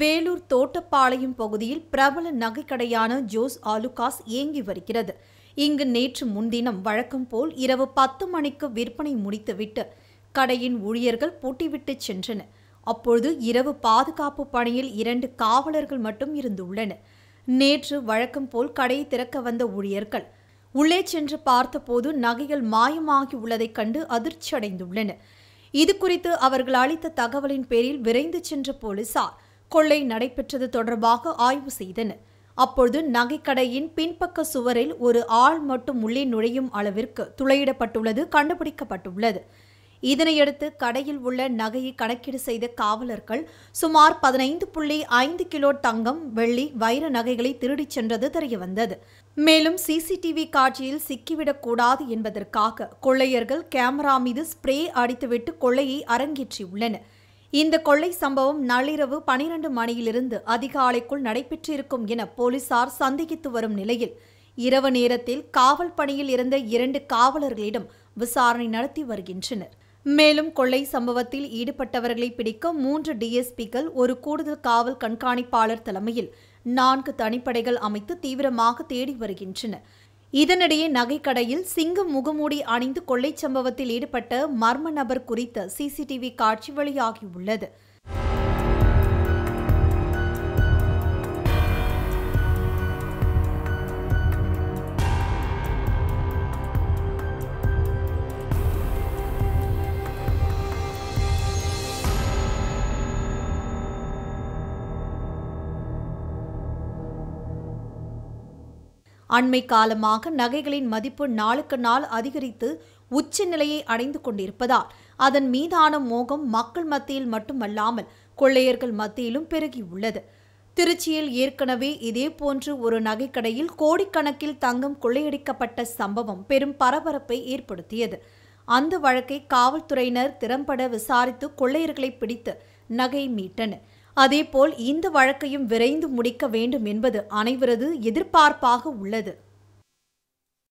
வேலூர் தோட்டப்பாளையம் பகுதியில் பிரபல நகைக்கடையான ஜோஸ் ஆலுகாஸ் இயங்கி வருகிறது இங்கு நேற்று முன்தினம் வழக்கம் போல் இரவு பத்து மணிக்கு விற்பனை முடித்துவிட்டு கடையின் ஊழியர்கள் பூட்டிவிட்டு சென்றனர் அப்பொழுது இரவு பாதுகாப்பு பணியில் இரண்டு காவலர்கள் மட்டும் இருந்துள்ளனர் நேற்று வழக்கம் போல் கடையை திறக்க வந்த ஊழியர்கள் உள்ளே சென்று பார்த்தபோது நகைகள் மாயமாகி உள்ளதைக் கண்டு அதிர்ச்சியடைந்துள்ளனர் இது குறித்து அவர்கள் அளித்த தகவலின் பேரில் விரைந்து சென்ற போலீசார் கொள்ளை நடைபெற்றது தொடர்பாக ஆய்வு செய்தனர் அப்பொழுது நகைக்கடையின் பின்பக்க சுவரில் ஒரு ஆள் மட்டும் உள்ளே நுழையும் அளவிற்கு துளையிடப்பட்டுள்ளது கண்டுபிடிக்கப்பட்டுள்ளது இதனையடுத்து கடையில் உள்ள நகையை கணக்கீடு செய்த காவலர்கள் சுமார் பதினைந்து புள்ளி ஐந்து கிலோ தங்கம் வெள்ளி வைர நகைகளை திருடிச் சென்றது தெரியவந்தது மேலும் சிசிடிவி காட்சியில் சிக்கிவிடக்கூடாது என்பதற்காக கொள்ளையர்கள் கேமரா மீது ஸ்ப்ரே அடித்துவிட்டு கொள்ளையை அரங்கேற்றியுள்ளனர் இந்த கொள்ளை சம்பவம் நள்ளிரவு பனிரண்டு மணியிலிருந்து அதிகாலைக்குள் நடைபெற்றிருக்கும் என போலீசார் சந்தேகித்து வரும் நிலையில் இரவு நேரத்தில் காவல் பணியில் இருந்த இரண்டு காவலர்களிடம் விசாரணை நடத்தி வருகின்றனர் மேலும் கொள்ளை சம்பவத்தில் ஈடுபட்டவர்களை பிடிக்க மூன்று டிஎஸ்பிக்கள் ஒரு கூடுதல் காவல் கண்காணிப்பாளர் தலைமையில் நான்கு தனிப்படைகள் அமைத்து தீவிரமாக தேடி வருகின்றன இதனிடையே நகைக்கடையில் சிங்கம் முகமூடி அணிந்து கொள்ளைச் சம்பவத்தில் ஈடுபட்ட மர்ம நபர் குறித்த சிசிடிவி காட்சி வெளியாகியுள்ளது அண்மை காலமாக நகைகளின் மதிப்பு நாளுக்கு நாள் அதிகரித்து உச்ச நிலையை அடைந்து கொண்டிருப்பதால் அதன் மீதான மோகம் மக்கள் மத்தியில் மட்டுமல்லாமல் கொள்ளையர்கள் மத்தியிலும் பெருகியுள்ளது திருச்சியில் ஏற்கனவே இதேபோன்று ஒரு நகைக்கடையில் கோடிக்கணக்கில் தங்கம் கொள்ளையடிக்கப்பட்ட சம்பவம் பெரும் பரபரப்பை ஏற்படுத்தியது அந்த வழக்கை காவல்துறையினர் திறம்பட விசாரித்து கொள்ளையர்களை பிடித்து நகை மீட்டனர் அதேபோல் இந்த வழக்கையும் விரைந்து முடிக்க வேண்டும் என்பது அனைவரது எதிர்பார்ப்பாக உள்ளது